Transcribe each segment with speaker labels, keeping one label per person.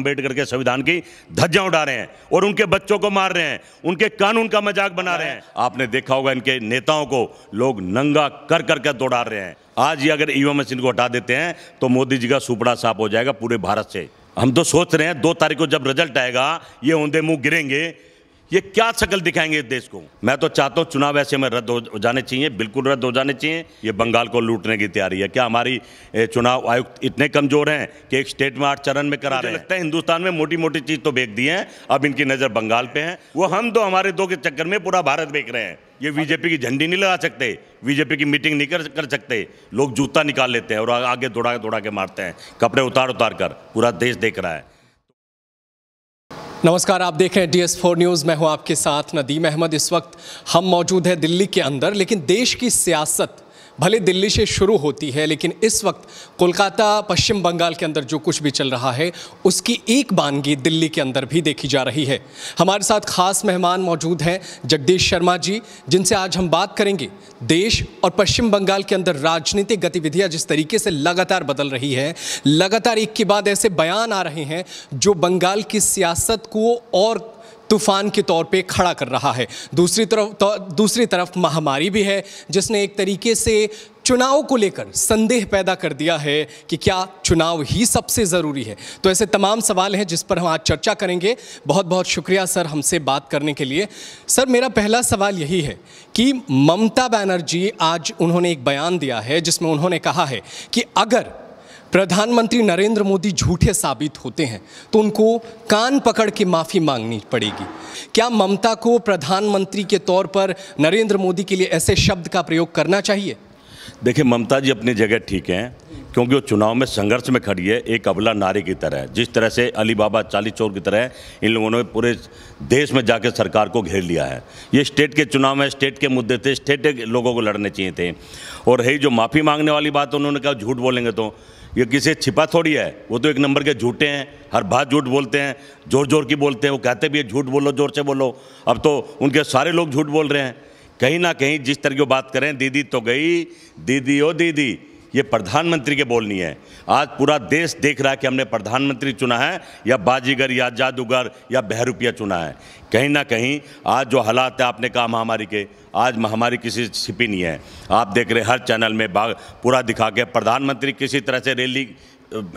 Speaker 1: अम्बेडकर के संविधान की धज्जियां उड़ा रहे हैं और उनके बच्चों को मार रहे हैं उनके कानून का मजाक बना रहे हैं आपने देखा होगा इनके नेताओं को लोग नंगा कर कर कर दौड़ा रहे हैं आज ये अगर ईवीएम मशीन को हटा देते हैं तो मोदी जी का सुपड़ा साफ हो जाएगा पूरे भारत से हम तो सोच रहे हैं दो तारीख को जब रिजल्ट आएगा ये ऊंधे मुंह गिरेंगे ये क्या शकल दिखाएंगे इस देश को मैं तो चाहता हूँ चुनाव ऐसे में रद्द हो जाने चाहिए बिल्कुल रद्द हो जाने चाहिए ये बंगाल को लूटने की तैयारी है क्या हमारी चुनाव आयुक्त इतने कमजोर हैं कि एक स्टेट में आठ चरण में करा रहे हैं लगता है हिंदुस्तान में मोटी मोटी चीज तो बेच दी है अब इनकी नजर बंगाल पे है वो हम तो हमारे दो के चक्कर में पूरा भारत बेच रहे हैं ये बीजेपी की झंडी नहीं लगा सकते बीजेपी की मीटिंग नहीं कर सकते लोग जूता निकाल लेते हैं और आगे दौड़ा दौड़ा के मारते हैं कपड़े उतार उतार कर पूरा देश देख रहा है
Speaker 2: नमस्कार आप देख रहे हैं डीएस फोर न्यूज़ मैं हूं आपके साथ नदीम अहमद इस वक्त हम मौजूद हैं दिल्ली के अंदर लेकिन देश की सियासत भले दिल्ली से शुरू होती है लेकिन इस वक्त कोलकाता पश्चिम बंगाल के अंदर जो कुछ भी चल रहा है उसकी एक बानगी दिल्ली के अंदर भी देखी जा रही है हमारे साथ खास मेहमान मौजूद हैं जगदीश शर्मा जी जिनसे आज हम बात करेंगे देश और पश्चिम बंगाल के अंदर राजनीतिक गतिविधियां जिस तरीके से लगातार बदल रही है लगातार एक के बाद ऐसे बयान आ रहे हैं जो बंगाल की सियासत को और तूफान के तौर पे खड़ा कर रहा है दूसरी तरफ तो, दूसरी तरफ महामारी भी है जिसने एक तरीके से चुनाव को लेकर संदेह पैदा कर दिया है कि क्या चुनाव ही सबसे ज़रूरी है तो ऐसे तमाम सवाल हैं जिस पर हम आज चर्चा करेंगे बहुत बहुत शुक्रिया सर हमसे बात करने के लिए सर मेरा पहला सवाल यही है कि ममता बनर्जी आज उन्होंने एक बयान दिया है जिसमें उन्होंने कहा है कि अगर प्रधानमंत्री नरेंद्र मोदी झूठे साबित होते हैं तो उनको कान पकड़ के माफ़ी मांगनी पड़ेगी क्या ममता को प्रधानमंत्री के तौर पर नरेंद्र मोदी के लिए ऐसे शब्द का प्रयोग करना चाहिए देखिए ममता जी अपनी
Speaker 1: जगह ठीक हैं क्योंकि वो चुनाव में संघर्ष में खड़ी है एक अबला नारी की तरह जिस तरह से अली बाबा चालीस चोर की तरह इन लोगों ने पूरे देश में जाकर सरकार को घेर लिया है ये स्टेट के चुनाव है स्टेट के मुद्दे थे स्टेट के लोगों को लड़ने चाहिए थे और रही जो माफ़ी मांगने वाली बात उन्होंने कहा झूठ बोलेंगे तो ये किसी छिपा थोड़ी है वो तो एक नंबर के झूठे हैं हर बात झूठ बोलते हैं जोर जोर की बोलते हैं वो कहते भी है झूठ बोलो जोर से बोलो अब तो उनके सारे लोग झूठ बोल रहे हैं कहीं ना कहीं जिस तरह की बात करें दीदी तो गई दीदी ओ दीदी ये प्रधानमंत्री के बोलनी है आज पूरा देश देख रहा है कि हमने प्रधानमंत्री चुना है या बाजीगर या जादूगर या बहरुपिया चुना है कहीं ना कहीं आज जो हालात है आपने कहा महामारी के आज महामारी किसी छिपी नहीं है आप देख रहे हर चैनल में पूरा दिखा के प्रधानमंत्री किसी तरह से रैली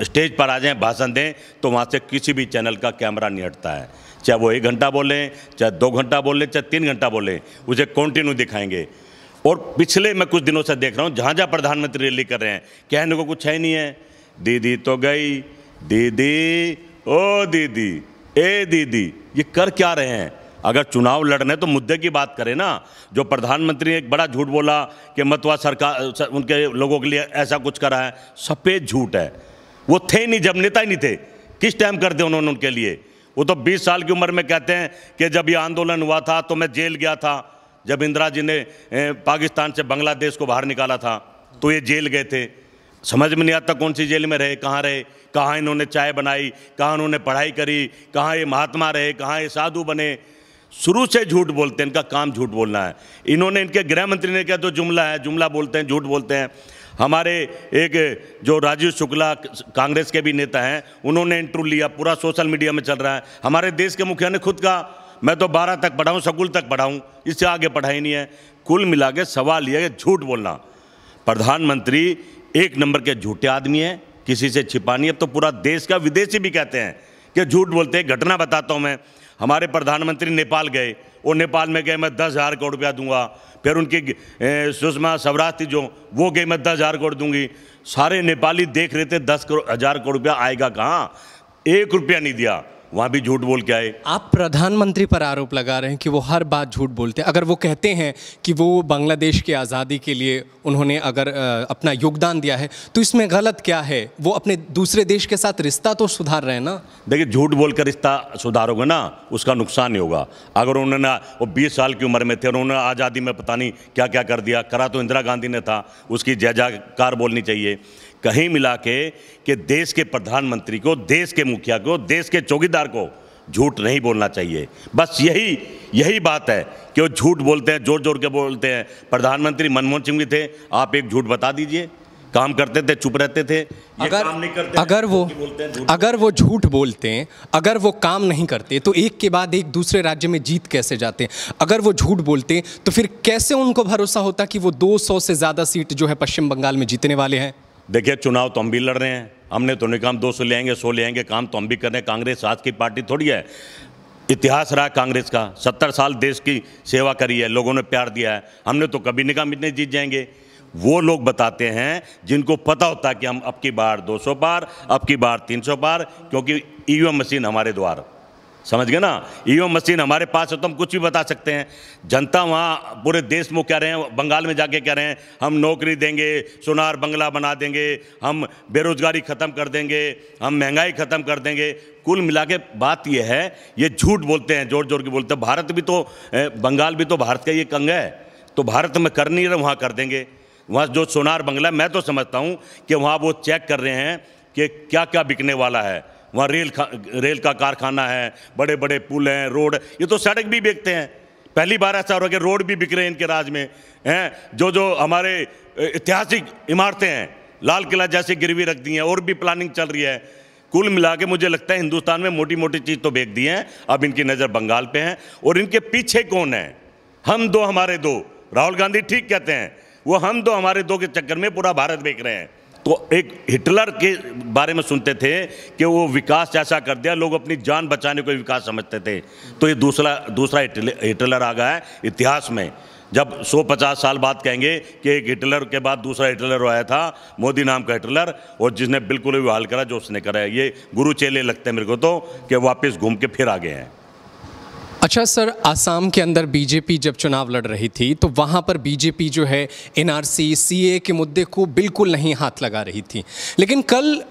Speaker 1: स्टेज पर आ जाएं भाषण दें तो वहाँ से किसी भी चैनल का कैमरा नहीं हटता है चाहे वो एक घंटा बोलें चाहे दो घंटा बोलें चाहे तीन घंटा बोलें उसे कंटिन्यू दिखाएंगे और पिछले मैं कुछ दिनों से देख रहा हूँ जहाँ जहाँ प्रधानमंत्री रैली कर रहे हैं कहने को कुछ है नहीं है दीदी तो गई दीदी ओ दीदी ए दीदी ये कर क्या रहे हैं अगर चुनाव लड़ने तो मुद्दे की बात करें ना जो प्रधानमंत्री एक बड़ा झूठ बोला कि मतवा सरकार उनके लोगों के लिए ऐसा कुछ करा है सफ़ेद झूठ है वो थे नहीं जब नेता ही नहीं थे किस टाइम कर दे उन्होंने उनके लिए वो तो 20 साल की उम्र में कहते हैं कि जब ये आंदोलन हुआ था तो मैं जेल गया था जब इंदिरा जी ने पाकिस्तान से बांग्लादेश को बाहर निकाला था तो ये जेल गए थे समझ में नहीं आता कौन सी जेल में रहे कहाँ रहे कहाँ इन्होंने चाय बनाई कहाँ इन्होंने पढ़ाई करी कहाँ ये महात्मा रहे कहाँ ये साधु बने शुरू से झूठ बोलते हैं इनका काम झूठ बोलना है इन्होंने इनके गृह मंत्री ने क्या तो जुमला है जुमला बोलते हैं झूठ बोलते हैं हमारे एक जो राजीव शुक्ला कांग्रेस के भी नेता हैं उन्होंने इंटरव्यू लिया पूरा सोशल मीडिया में चल रहा है हमारे देश के मुखिया ने खुद कहा मैं तो बारह तक पढ़ाऊँ सकूल तक पढ़ाऊँ इससे आगे पढ़ाई नहीं है कुल मिला के सवाल यह है झूठ बोलना प्रधानमंत्री एक नंबर के झूठे आदमी हैं किसी से छिपा नहीं अब तो पूरा देश का विदेशी भी कहते हैं कि झूठ बोलते हैं घटना बताता हूँ मैं हमारे प्रधानमंत्री नेपाल गए वो नेपाल में गए मैं दस हज़ार करोड़ रुपया दूंगा फिर उनकी सुषमा स्वराज थी जो वो गई मैं दस हज़ार करोड़ दूंगी सारे नेपाली देख रहे थे दस करोड़ हज़ार करोड़ रुपया आएगा कहाँ एक रुपया नहीं दिया वहाँ भी झूठ बोल के आए
Speaker 2: आप प्रधानमंत्री पर आरोप लगा रहे हैं कि वो हर बात झूठ बोलते हैं अगर वो कहते हैं कि वो बांग्लादेश की आज़ादी के लिए उन्होंने अगर अपना योगदान दिया है तो इसमें गलत क्या है वो अपने दूसरे देश के साथ रिश्ता तो सुधार रहे हैं ना देखिए
Speaker 1: झूठ बोल कर रिश्ता सुधारोगे ना उसका नुकसान ही होगा अगर उन्होंने वो बीस साल की उम्र में थे उन्होंने आज़ादी में पता नहीं क्या क्या कर दिया करा तो इंदिरा गांधी ने था उसकी जय जयकार बोलनी चाहिए कहीं मिला के कि देश के प्रधानमंत्री को देश के मुखिया को देश के चौकीदार को झूठ नहीं बोलना चाहिए बस यही यही बात है कि वो झूठ बोलते हैं जोर जोर के बोलते हैं प्रधानमंत्री मनमोहन सिंह भी थे आप एक झूठ बता दीजिए
Speaker 2: काम करते थे चुप रहते थे अगर काम नहीं करते अगर वो अगर वो झूठ बोलते हैं अगर वो काम नहीं करते तो एक के बाद एक दूसरे राज्य में जीत कैसे जाते हैं अगर वो झूठ बोलते तो फिर कैसे उनको भरोसा होता कि वो 200 से ज़्यादा सीट जो है पश्चिम बंगाल में जीतने वाले हैं देखिए चुनाव तो हम भी लड़ रहे हैं हमने तो नहीं काम दो सौ ले आएंगे सौ ले आएंगे काम तो हम भी कर रहे हैं कांग्रेस
Speaker 1: आज की पार्टी थोड़ी है इतिहास रहा कांग्रेस का सत्तर साल देश की सेवा करी है लोगों ने प्यार दिया है हमने तो कभी नहीं काम इतने जीत जाएंगे वो लोग बताते हैं जिनको पता होता है कि हम अब की बार सौ बार अब की बार सौ बार क्योंकि ई मशीन हमारे द्वारा समझ गए ना ईओ मशीन हमारे पास है तो हम कुछ भी बता सकते हैं जनता वहाँ पूरे देश में कह रहे हैं बंगाल में जाके कह रहे हैं हम नौकरी देंगे सोनार बंगला बना देंगे हम बेरोजगारी ख़त्म कर देंगे हम महंगाई ख़त्म कर देंगे कुल मिला के बात यह है ये झूठ बोलते हैं जोर जोर के बोलते हैं भारत भी तो बंगाल भी तो भारत का ये कंग है तो भारत में कर नहीं रहे वहाँ कर देंगे वहाँ जो सोनार बंगला मैं तो समझता हूँ कि वहाँ वो चेक कर रहे हैं कि क्या क्या बिकने वाला है वहाँ रेल का रेल का कारखाना है बड़े बड़े पुल हैं रोड ये तो सड़क भी बेचते हैं पहली बार ऐसा हो रहा है रोड भी बिक रहे हैं इनके राज में हैं जो जो हमारे ऐतिहासिक इमारतें हैं लाल किला जैसे गिरवी रख दी हैं और भी प्लानिंग चल रही है कुल मिला के मुझे लगता है हिंदुस्तान में मोटी मोटी चीज़ तो बेच दी हैं अब इनकी नज़र बंगाल पे है और इनके पीछे कौन है हम दो हमारे दो राहुल गांधी ठीक कहते हैं वो हम दो हमारे दो के चक्कर में पूरा भारत बेच रहे हैं तो एक हिटलर के बारे में सुनते थे कि वो विकास जैसा कर दिया लोग अपनी जान बचाने को विकास समझते थे तो ये दूसरा दूसरा हिटलर आ गया है इतिहास में जब 150 साल बाद कहेंगे कि एक हिटलर के बाद दूसरा हिटलर आया था मोदी नाम का हिटलर और जिसने बिल्कुल भी हाल करा जो उसने करा ये गुरु चेले लगते हैं मेरे को तो कि वापस घूम के फिर आ गए हैं
Speaker 2: अच्छा सर आसाम के अंदर बीजेपी जब चुनाव लड़ रही थी तो वहाँ पर बीजेपी जो है एनआरसी सीए के मुद्दे को बिल्कुल नहीं हाथ लगा रही थी लेकिन कल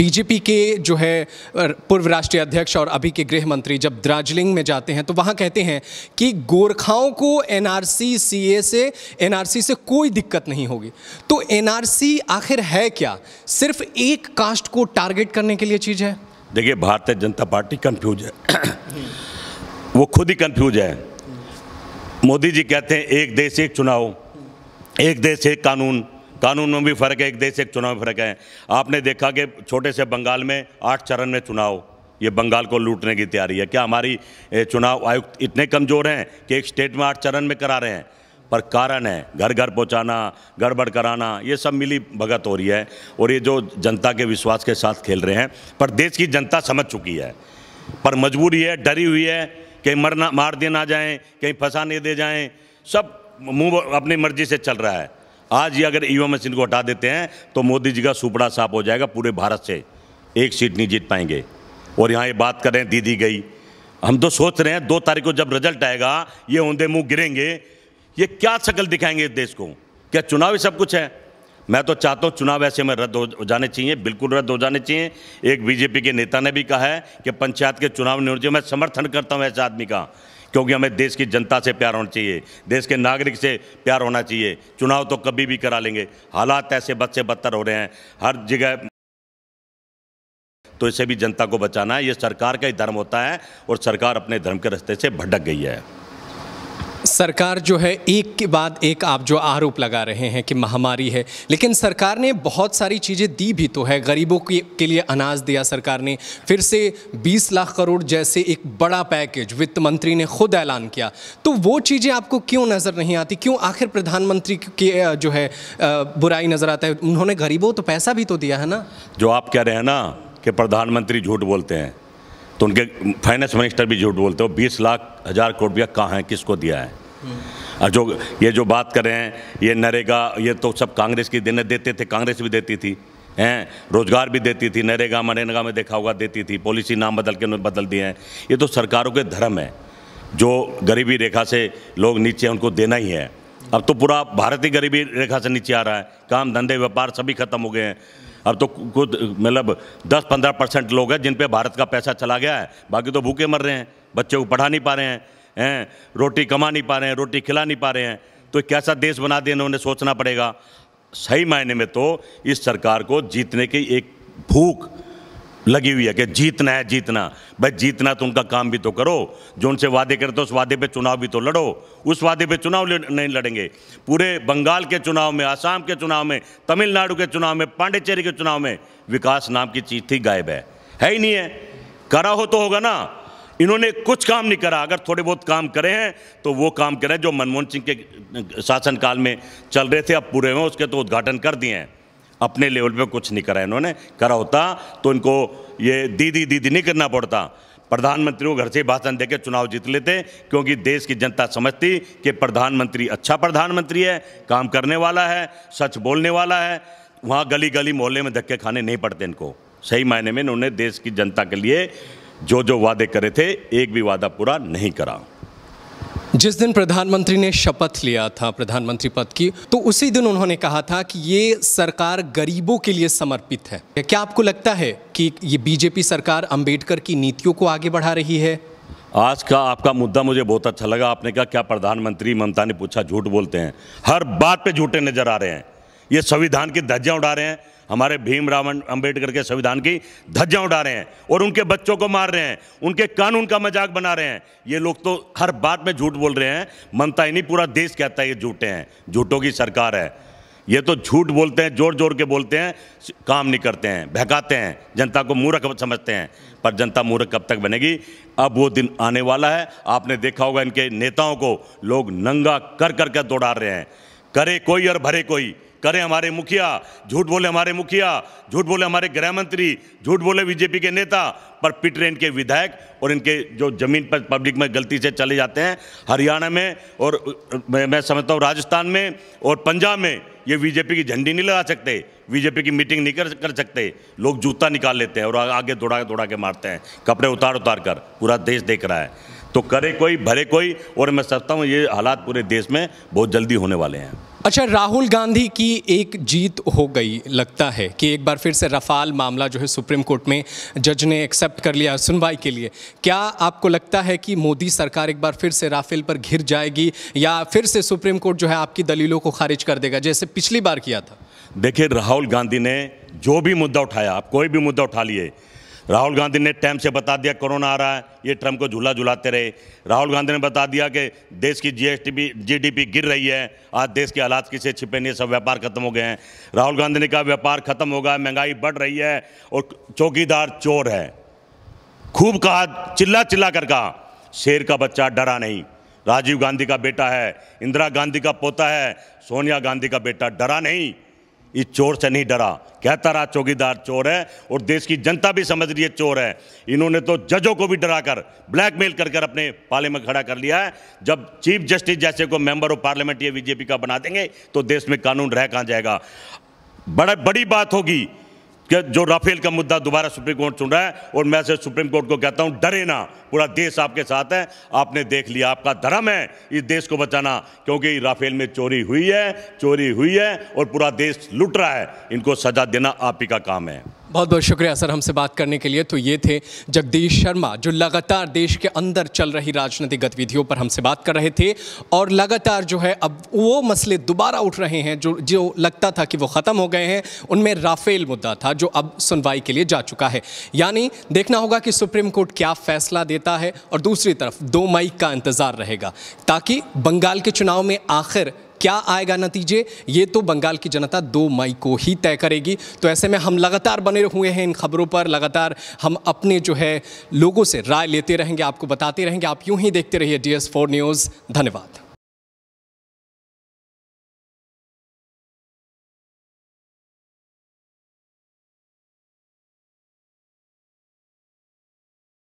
Speaker 2: बीजेपी के जो है पूर्व राष्ट्रीय अध्यक्ष और अभी के गृह मंत्री जब दार्जिलिंग में जाते हैं तो वहाँ कहते हैं कि गोरखाओं को एनआरसी सीए से एनआरसी से कोई दिक्कत नहीं होगी तो एनआरसी आखिर है क्या सिर्फ एक कास्ट को टारगेट करने के लिए चीज़ है देखिए भारतीय जनता
Speaker 1: पार्टी कन्फ्यूज है वो खुद ही कंफ्यूज है मोदी जी कहते हैं एक देश एक चुनाव एक देश एक कानून कानून में भी फ़र्क है एक देश एक चुनाव में फ़र्क है आपने देखा कि छोटे से बंगाल में आठ चरण में चुनाव ये बंगाल को लूटने की तैयारी है क्या हमारी चुनाव आयुक्त इतने कमज़ोर हैं कि एक स्टेट में आठ चरण में करा रहे हैं पर कारण है घर घर पहुंचाना गड़बड़ कराना ये सब मिली भगत हो रही है और ये जो जनता के विश्वास के साथ खेल रहे हैं पर देश की जनता समझ चुकी है पर मजबूरी है डरी हुई है कहीं मरना मार दे ना जाएं कहीं फंसाने दे जाएं सब मुंह अपनी मर्जी से चल रहा है आज ये अगर ईवीएम मशीन को हटा देते हैं तो मोदी जी का सुपड़ा साफ हो जाएगा पूरे भारत से एक सीट नहीं जीत पाएंगे और यहाँ ये बात करें दीदी गई हम तो सोच रहे हैं दो तारीख को जब रिजल्ट आएगा ये ऊंधे मुंह गिरेंगे ये क्या शक्ल दिखाएंगे इस देश को क्या चुनाव ही सब कुछ है मैं तो चाहता हूँ चुनाव ऐसे में रद्द हो जाने चाहिए बिल्कुल रद्द हो जाने चाहिए एक बीजेपी के नेता ने भी कहा है कि पंचायत के चुनाव नहीं होने चाहिए मैं समर्थन करता हूँ ऐसे आदमी का क्योंकि हमें देश की जनता से प्यार होना चाहिए देश के नागरिक से प्यार होना चाहिए चुनाव तो कभी भी करा लेंगे हालात ऐसे बद से बदतर हो रहे हैं हर जगह तो इसे भी जनता को बचाना है ये सरकार का ही धर्म होता है और सरकार अपने धर्म के रस्ते से भटक गई है
Speaker 2: सरकार जो है एक के बाद एक आप जो आरोप लगा रहे हैं कि महामारी है लेकिन सरकार ने बहुत सारी चीज़ें दी भी तो है गरीबों के, के लिए अनाज दिया सरकार ने फिर से 20 लाख करोड़ जैसे एक बड़ा पैकेज वित्त मंत्री ने खुद ऐलान किया तो वो चीज़ें आपको क्यों नज़र नहीं आती क्यों आखिर प्रधानमंत्री के जो है बुराई नज़र आता है उन्होंने गरीबों तो पैसा भी तो दिया है ना
Speaker 1: जो आप कह रहे हैं ना कि प्रधानमंत्री झूठ बोलते हैं तो उनके फाइनेंस मिनिस्टर भी झूठ बोलते हो बीस लाख हज़ार करोड़ रुपया कहाँ है किसको दिया है और जो ये जो बात कर रहे हैं ये नरेगा ये तो सब कांग्रेस की देने देते थे कांग्रेस भी देती थी हैं रोजगार भी देती थी नरेगा मरेगा में देखा होगा देती थी पॉलिसी नाम बदल के उन्होंने बदल दिए हैं ये तो सरकारों के धर्म है जो गरीबी रेखा से लोग नीचे उनको देना ही है अब तो पूरा भारत ही गरीबी रेखा से नीचे आ रहा है काम धंधे व्यापार सभी खत्म हो गए हैं अब तो कुछ मतलब दस पंद्रह परसेंट लोग हैं जिन पे भारत का पैसा चला गया है बाकी तो भूखे मर रहे हैं बच्चे को पढ़ा नहीं पा रहे हैं हैं रोटी कमा नहीं पा रहे हैं रोटी खिला नहीं पा रहे हैं तो कैसा देश बना दिया उन्होंने सोचना पड़ेगा सही मायने में तो इस सरकार को जीतने की एक भूख लगी हुई है कि जीतना है जीतना भाई जीतना तो उनका काम भी तो करो जो उनसे वादे करते हो उस वादे पे चुनाव भी तो लड़ो उस वादे पे चुनाव नहीं लड़ेंगे पूरे बंगाल के चुनाव में आसाम के चुनाव में तमिलनाडु के चुनाव में पांडिचेरी के चुनाव में विकास नाम की चीज़ थी गायब है है ही नहीं है करा हो तो होगा ना इन्होंने कुछ काम नहीं करा अगर थोड़े बहुत काम करे हैं तो वो काम करें जो मनमोहन सिंह के शासनकाल में चल रहे थे अब पूरे हैं उसके तो उद्घाटन कर दिए हैं अपने लेवल पे कुछ नहीं करा इन्होंने करा होता तो इनको ये दीदी दीदी नहीं करना पड़ता प्रधानमंत्री को घर से भाषण देकर चुनाव जीत लेते क्योंकि देश की जनता समझती कि प्रधानमंत्री अच्छा प्रधानमंत्री है काम करने वाला है सच बोलने वाला है वहाँ गली गली मोहल्ले में धक्के खाने नहीं पड़ते इनको सही मायने में इन्होंने देश की जनता के लिए जो जो वादे करे थे एक भी वादा पूरा नहीं करा
Speaker 2: जिस दिन प्रधानमंत्री ने शपथ लिया था प्रधानमंत्री पद की तो उसी दिन उन्होंने कहा था कि ये सरकार गरीबों के लिए समर्पित है क्या आपको लगता है कि ये बीजेपी सरकार अंबेडकर की नीतियों को आगे बढ़ा रही है आज का आपका मुद्दा मुझे बहुत अच्छा लगा आपने कहा क्या प्रधानमंत्री ममता
Speaker 1: ने पूछा झूठ बोलते हैं हर बात पे झूठे नजर आ रहे हैं ये संविधान की धज्जियाँ उड़ा रहे हैं हमारे भीम राम अम्बेडकर के संविधान की धज्जा उड़ा रहे हैं और उनके बच्चों को मार रहे हैं उनके कानून का मजाक बना रहे हैं ये लोग तो हर बात में झूठ बोल रहे हैं मनता ही नहीं पूरा देश कहता है ये झूठे हैं झूठों की सरकार है ये तो झूठ बोलते हैं जोर जोर के बोलते हैं काम नहीं करते हैं बहकाते हैं जनता को मूर्ख समझते हैं पर जनता मूर्ख कब तक बनेगी अब वो दिन आने वाला है आपने देखा होगा इनके नेताओं को लोग नंगा कर कर कर दौड़ा रहे हैं करे कोई और भरे कोई करें हमारे मुखिया झूठ बोले हमारे मुखिया झूठ बोले हमारे गृह मंत्री झूठ बोले बीजेपी के नेता पर पिट रहे इनके विधायक और इनके जो जमीन पर पब्लिक में गलती से चले जाते हैं हरियाणा में और मैं समझता हूँ राजस्थान में और पंजाब में ये बीजेपी की झंडी नहीं लगा सकते बीजेपी की मीटिंग नहीं कर कर सकते लोग जूता निकाल लेते हैं और आगे दौड़ा दौड़ा के मारते हैं कपड़े उतार उतार कर पूरा देश देख रहा है तो करे कोई भरे कोई और मैं समझता हूँ ये हालात पूरे देश में बहुत जल्दी होने वाले हैं
Speaker 2: अच्छा राहुल गांधी की एक जीत हो गई लगता है कि एक बार फिर से रफाल मामला जो है सुप्रीम कोर्ट में जज ने एक्सेप्ट कर लिया सुनवाई के लिए क्या आपको लगता है कि मोदी सरकार एक बार फिर से राफेल पर घिर जाएगी या फिर से सुप्रीम कोर्ट जो है आपकी दलीलों को खारिज कर देगा जैसे पिछली बार किया था
Speaker 1: देखिए राहुल गांधी ने जो भी मुद्दा उठाया आप कोई भी मुद्दा उठा लिए राहुल गांधी ने टाइम से बता दिया कोरोना आ रहा है ये ट्रम्प को झूला झुलाते रहे राहुल गांधी ने बता दिया कि देश की जीएसटी जीडीपी गिर रही है आज देश के हालात किसे छिपे नहीं सब व्यापार खत्म हो गए हैं राहुल गांधी ने कहा व्यापार खत्म होगा महंगाई बढ़ रही है और चौकीदार चोर है खूब कहा चिल्ला चिल्ला कर कहा शेर का बच्चा डरा नहीं राजीव गांधी का बेटा है इंदिरा गांधी का पोता है सोनिया गांधी का बेटा डरा नहीं इस चोर से नहीं डरा कहता रहा चौकीदार चोर है और देश की जनता भी समझ रही है चोर है इन्होंने तो जजों को भी डराकर ब्लैकमेल कर कर अपने पाले में खड़ा कर लिया है जब चीफ जस्टिस जैसे को मेंबर ऑफ पार्लियामेंट ये बीजेपी का बना देंगे तो देश में कानून रह कहाँ जाएगा बड़ा बड़ी बात होगी कि जो राफेल का मुद्दा दोबारा सुप्रीम कोर्ट सुन रहा है और मैं से सुप्रीम कोर्ट को कहता हूं डरे ना पूरा देश आपके साथ है आपने देख लिया आपका धर्म है इस देश को बचाना क्योंकि राफेल में चोरी हुई है चोरी हुई है और पूरा देश लुट रहा है इनको सजा देना आप ही का काम है
Speaker 2: बहुत बहुत शुक्रिया सर हमसे बात करने के लिए तो ये थे जगदीश शर्मा जो लगातार देश के अंदर चल रही राजनीतिक गतिविधियों पर हमसे बात कर रहे थे और लगातार जो है अब वो मसले दोबारा उठ रहे हैं जो जो लगता था कि वो ख़त्म हो गए हैं उनमें राफेल मुद्दा था जो अब सुनवाई के लिए जा चुका है यानी देखना होगा कि सुप्रीम कोर्ट क्या फैसला देता है और दूसरी तरफ दो मई का इंतज़ार रहेगा ताकि बंगाल के चुनाव में आखिर क्या आएगा नतीजे ये तो बंगाल की जनता दो मई को ही तय करेगी तो ऐसे में हम लगातार बने हुए हैं इन खबरों पर लगातार हम अपने जो है लोगों से राय लेते रहेंगे आपको बताते रहेंगे आप यूं ही देखते रहिए डी एस फोर न्यूज़ धन्यवाद